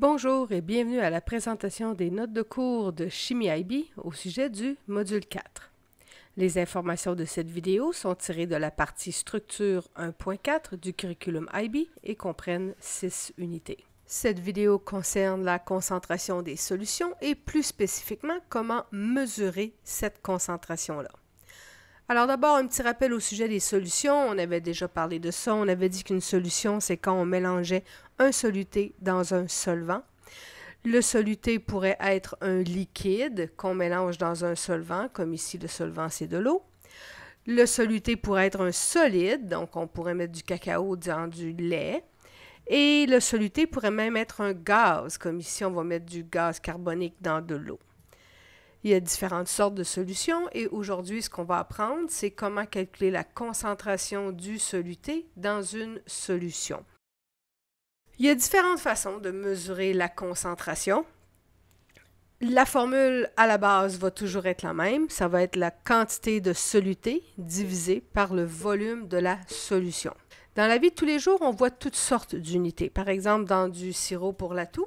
Bonjour et bienvenue à la présentation des notes de cours de Chimie IB au sujet du module 4. Les informations de cette vidéo sont tirées de la partie structure 1.4 du curriculum IB et comprennent 6 unités. Cette vidéo concerne la concentration des solutions et plus spécifiquement comment mesurer cette concentration-là. Alors d'abord, un petit rappel au sujet des solutions. On avait déjà parlé de ça. On avait dit qu'une solution, c'est quand on mélangeait un soluté dans un solvant. Le soluté pourrait être un liquide qu'on mélange dans un solvant, comme ici le solvant c'est de l'eau. Le soluté pourrait être un solide, donc on pourrait mettre du cacao dans du lait. Et le soluté pourrait même être un gaz, comme ici on va mettre du gaz carbonique dans de l'eau. Il y a différentes sortes de solutions et aujourd'hui, ce qu'on va apprendre, c'est comment calculer la concentration du soluté dans une solution. Il y a différentes façons de mesurer la concentration. La formule à la base va toujours être la même. Ça va être la quantité de soluté divisée par le volume de la solution. Dans la vie de tous les jours, on voit toutes sortes d'unités. Par exemple, dans du sirop pour la toux,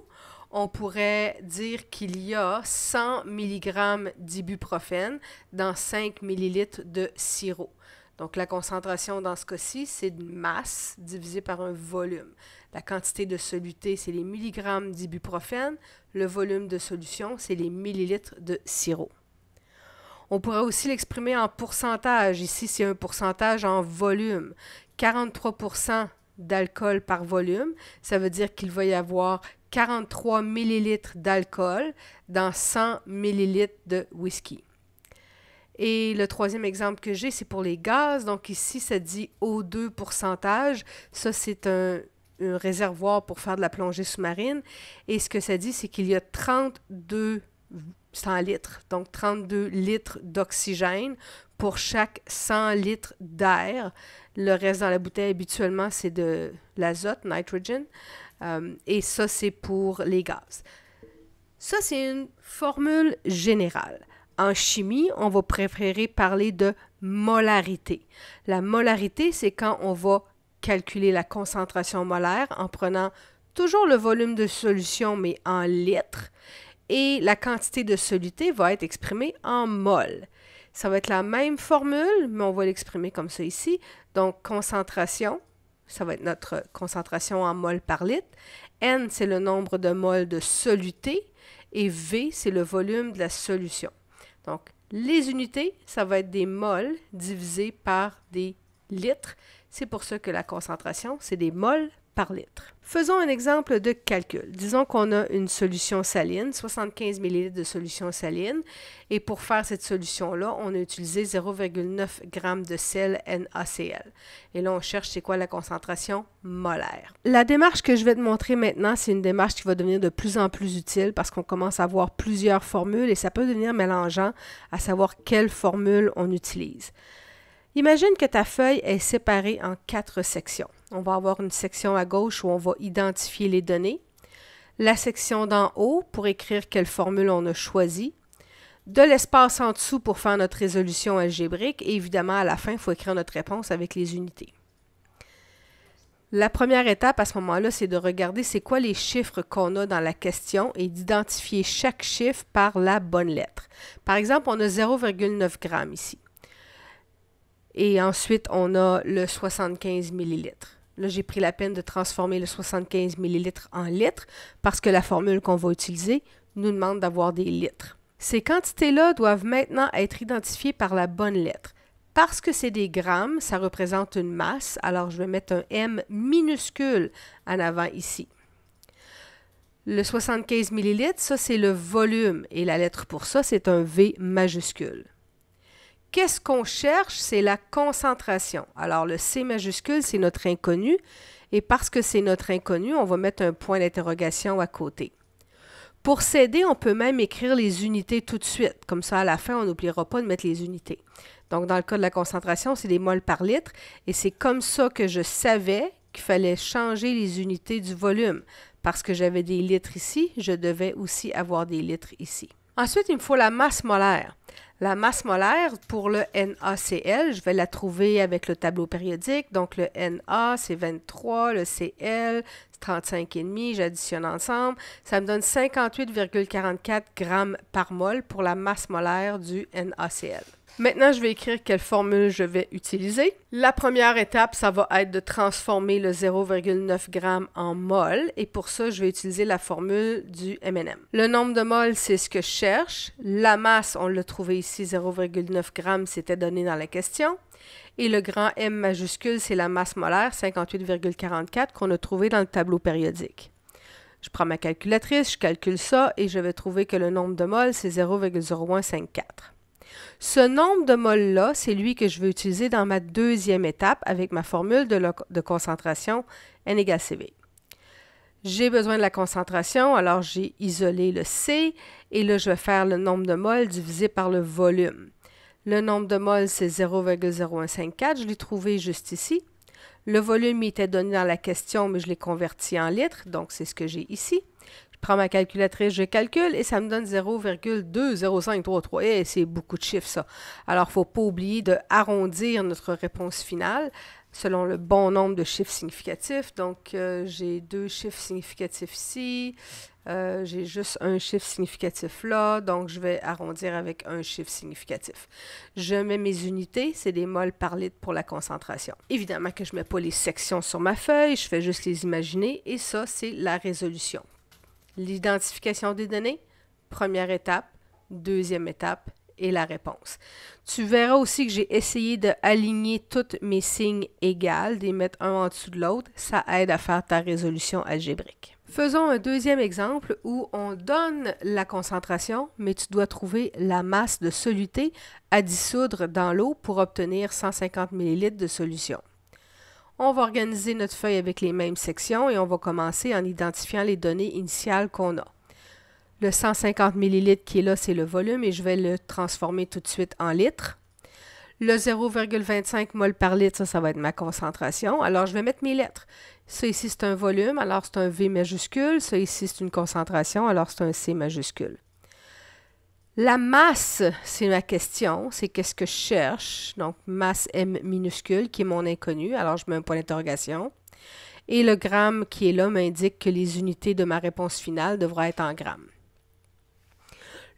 on pourrait dire qu'il y a 100 mg d'ibuprofène dans 5 ml de sirop. Donc la concentration dans ce cas-ci, c'est une masse divisée par un volume. La quantité de soluté, c'est les milligrammes d'ibuprofène. Le volume de solution, c'est les millilitres de sirop. On pourrait aussi l'exprimer en pourcentage. Ici, c'est un pourcentage en volume. 43 d'alcool par volume, ça veut dire qu'il va y avoir 43 millilitres d'alcool dans 100 millilitres de whisky. Et le troisième exemple que j'ai, c'est pour les gaz. Donc ici, ça dit O2 pourcentage. Ça, c'est un, réservoir pour faire de la plongée sous-marine. Et ce que ça dit, c'est qu'il y a 32 100 litres, donc 32 litres d'oxygène pour chaque 100 litres d'air. Le reste dans la bouteille, habituellement, c'est de l'azote, nitrogen. Euh, et ça, c'est pour les gaz. Ça, c'est une formule générale. En chimie, on va préférer parler de molarité. La molarité, c'est quand on va calculer la concentration molaire en prenant toujours le volume de solution, mais en litres, et la quantité de soluté va être exprimée en mol. Ça va être la même formule, mais on va l'exprimer comme ça ici. Donc, concentration ça va être notre concentration en mol par litre. N, c'est le nombre de moles de soluté. Et V, c'est le volume de la solution. Donc, les unités, ça va être des moles divisés par des litres. C'est pour ça que la concentration, c'est des moles par litre. Faisons un exemple de calcul. Disons qu'on a une solution saline, 75 ml de solution saline, et pour faire cette solution-là, on a utilisé 0,9 g de sel NaCl. Et là, on cherche c'est quoi la concentration molaire. La démarche que je vais te montrer maintenant, c'est une démarche qui va devenir de plus en plus utile parce qu'on commence à avoir plusieurs formules et ça peut devenir mélangeant à savoir quelle formule on utilise. Imagine que ta feuille est séparée en quatre sections. On va avoir une section à gauche où on va identifier les données. La section d'en haut pour écrire quelle formule on a choisi. De l'espace en dessous pour faire notre résolution algébrique. Et évidemment, à la fin, il faut écrire notre réponse avec les unités. La première étape à ce moment-là, c'est de regarder c'est quoi les chiffres qu'on a dans la question et d'identifier chaque chiffre par la bonne lettre. Par exemple, on a 0,9 g ici. Et ensuite, on a le 75 millilitres. Là, j'ai pris la peine de transformer le 75 millilitres en litres parce que la formule qu'on va utiliser nous demande d'avoir des litres. Ces quantités-là doivent maintenant être identifiées par la bonne lettre. Parce que c'est des grammes, ça représente une masse, alors je vais mettre un M minuscule en avant ici. Le 75 millilitres, ça c'est le volume, et la lettre pour ça, c'est un V majuscule. Qu'est-ce qu'on cherche? C'est la concentration. Alors, le C majuscule, c'est notre inconnu. Et parce que c'est notre inconnu, on va mettre un point d'interrogation à côté. Pour s'aider, on peut même écrire les unités tout de suite. Comme ça, à la fin, on n'oubliera pas de mettre les unités. Donc, dans le cas de la concentration, c'est des moles par litre. Et c'est comme ça que je savais qu'il fallait changer les unités du volume. Parce que j'avais des litres ici, je devais aussi avoir des litres ici. Ensuite, il me faut la masse molaire. La masse molaire pour le NaCl, je vais la trouver avec le tableau périodique. Donc le Na, c'est 23, le Cl, c'est 35,5, j'additionne ensemble. Ça me donne 58,44 g par mol pour la masse molaire du NaCl. Maintenant, je vais écrire quelle formule je vais utiliser. La première étape, ça va être de transformer le 0,9 g en mol et pour ça, je vais utiliser la formule du M&M. Le nombre de mol, c'est ce que je cherche. La masse, on l'a trouvé ici, 0,9 g, c'était donné dans la question. Et le grand M majuscule, c'est la masse molaire, 58,44, qu'on a trouvé dans le tableau périodique. Je prends ma calculatrice, je calcule ça et je vais trouver que le nombre de mol, c'est 0,0154. Ce nombre de moles-là, c'est lui que je vais utiliser dans ma deuxième étape avec ma formule de, concentration N égale CV. J'ai besoin de la concentration, alors j'ai isolé le C et là, je vais faire le nombre de moles divisé par le volume. Le nombre de moles, c'est 0,0154. Je l'ai trouvé juste ici. Le volume était donné dans la question, mais je l'ai converti en litres, donc c'est ce que j'ai ici. Je prends ma calculatrice, je calcule et ça me donne 0,20533. Et eh, c'est beaucoup de chiffres, ça. Alors, il ne faut pas oublier de arrondir notre réponse finale selon le bon nombre de chiffres significatifs. Donc, euh, j'ai deux chiffres significatifs ici. Euh, j'ai juste un chiffre significatif là, donc je vais arrondir avec un chiffre significatif. Je mets mes unités, c'est des molles par litre pour la concentration. Évidemment que je ne mets pas les sections sur ma feuille, je fais juste les imaginer, et ça, c'est la résolution. L'identification des données, première étape, deuxième étape et la réponse. Tu verras aussi que j'ai essayé d'aligner aligner tous mes signes égales, d'y mettre un en dessous de l'autre. Ça aide à faire ta résolution algébrique. Faisons un deuxième exemple où on donne la concentration, mais tu dois trouver la masse de soluté à dissoudre dans l'eau pour obtenir 150 ml de solution. On va organiser notre feuille avec les mêmes sections et on va commencer en identifiant les données initiales qu'on a. Le 150 ml qui est là, c'est le volume et je vais le transformer tout de suite en litres. Le 0,25 mol par litre, ça, ça va être ma concentration. Alors, je vais mettre mes lettres. Ça ici, c'est un volume, alors c'est un V majuscule. Ça ici, c'est une concentration, alors c'est un C majuscule. La masse, c'est ma question, c'est qu'est-ce que je cherche. Donc, masse M minuscule, qui est mon inconnu, alors je mets un point d'interrogation. Et le gramme qui est là m'indique que les unités de ma réponse finale devraient être en grammes.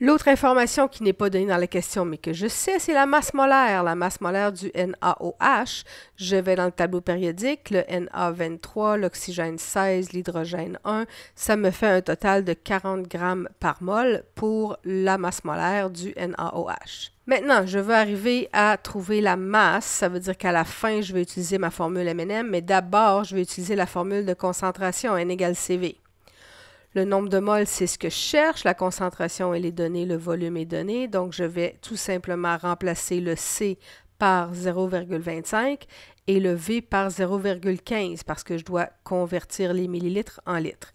L'autre information qui n'est pas donnée dans la question, mais que je sais, c'est la masse molaire, la masse molaire du NaOH. Je vais dans le tableau périodique, le Na23, l'oxygène 16, l'hydrogène 1. Ça me fait un total de 40 grammes par mol pour la masse molaire du NaOH. Maintenant, je veux arriver à trouver la masse. Ça veut dire qu'à la fin, je vais utiliser ma formule MNM, mais d'abord, je vais utiliser la formule de concentration, N égale CV. Le nombre de moles, c'est ce que je cherche. La concentration, elle est donnée. Le volume est donné. Donc, je vais tout simplement remplacer le C par 0,25 et le V par 0,15 parce que je dois convertir les millilitres en litres.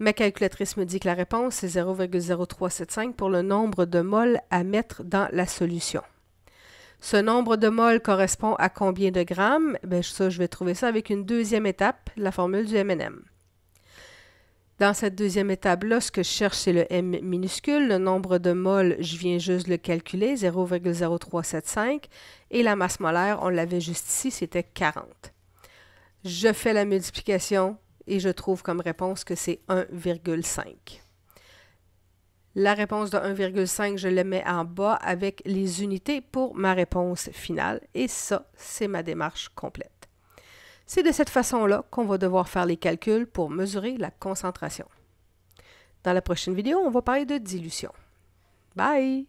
Ma calculatrice me dit que la réponse c'est 0,0375 pour le nombre de moles à mettre dans la solution. Ce nombre de moles correspond à combien de grammes? Bien, ça, je vais trouver ça avec une deuxième étape, la formule du MNM. Dans cette deuxième étape-là, ce que je cherche, c'est le M minuscule. Le nombre de moles, je viens juste le calculer, 0,0375. Et la masse molaire, on l'avait juste ici, c'était 40. Je fais la multiplication et je trouve comme réponse que c'est 1,5. La réponse de 1,5, je la mets en bas avec les unités pour ma réponse finale. Et ça, c'est ma démarche complète. C'est de cette façon-là qu'on va devoir faire les calculs pour mesurer la concentration. Dans la prochaine vidéo, on va parler de dilution. Bye!